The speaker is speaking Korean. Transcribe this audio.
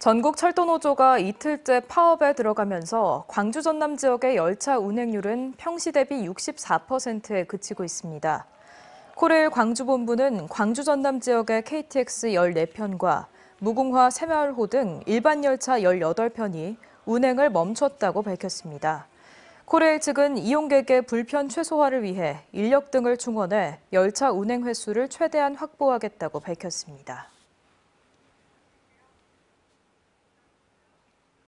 전국 철도노조가 이틀째 파업에 들어가면서 광주 전남 지역의 열차 운행률은 평시 대비 64%에 그치고 있습니다. 코레일 광주본부는 광주 전남 지역의 KTX 14편과 무궁화 새마을호 등 일반 열차 18편이 운행을 멈췄다고 밝혔습니다. 코레일 측은 이용객의 불편 최소화를 위해 인력 등을 충원해 열차 운행 횟수를 최대한 확보하겠다고 밝혔습니다.